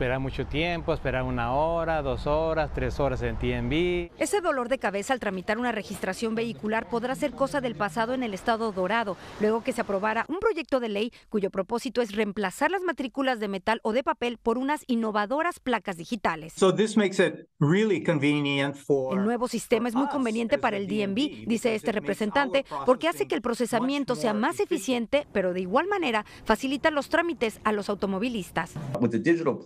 esperar mucho tiempo, esperar una hora, dos horas, tres horas en TNB. Ese dolor de cabeza al tramitar una registración vehicular podrá ser cosa del pasado en el estado dorado, luego que se aprobara un proyecto de ley cuyo propósito es reemplazar las matrículas de metal o de papel por unas innovadoras placas digitales. el nuevo sistema es muy conveniente para el DMV, dice este representante, porque hace que el procesamiento sea más eficiente, pero de igual manera facilita los trámites a los automovilistas. digital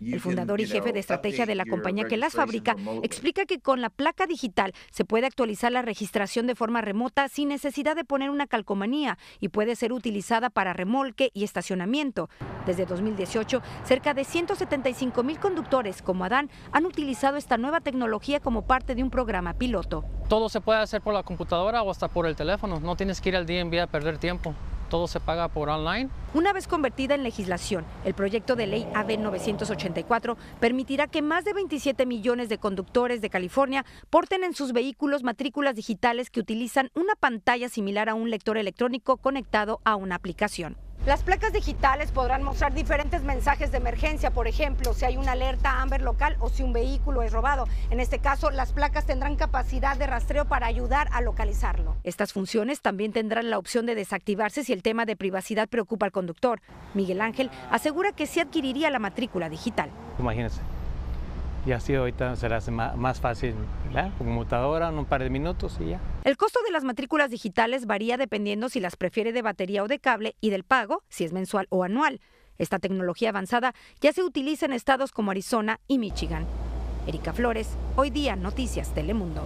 el fundador y jefe de estrategia de la compañía que las fabrica explica que con la placa digital se puede actualizar la registración de forma remota sin necesidad de poner una calcomanía y puede ser utilizada para remolque y estacionamiento. Desde 2018, cerca de 175 mil conductores como Adán han utilizado esta nueva tecnología como parte de un programa piloto. Todo se puede hacer por la computadora o hasta por el teléfono, no tienes que ir al día a perder tiempo todo se paga por online. Una vez convertida en legislación, el proyecto de ley AB 984 permitirá que más de 27 millones de conductores de California porten en sus vehículos matrículas digitales que utilizan una pantalla similar a un lector electrónico conectado a una aplicación. Las placas digitales podrán mostrar diferentes mensajes de emergencia, por ejemplo, si hay una alerta Amber local o si un vehículo es robado. En este caso, las placas tendrán capacidad de rastreo para ayudar a localizarlo. Estas funciones también tendrán la opción de desactivarse si el tema de privacidad preocupa al conductor. Miguel Ángel asegura que sí adquiriría la matrícula digital. Imagínense, y así ahorita será más fácil, ¿verdad? computadora en un par de minutos y ya. El costo de las matrículas digitales varía dependiendo si las prefiere de batería o de cable y del pago, si es mensual o anual. Esta tecnología avanzada ya se utiliza en estados como Arizona y Michigan. Erika Flores, hoy día Noticias Telemundo.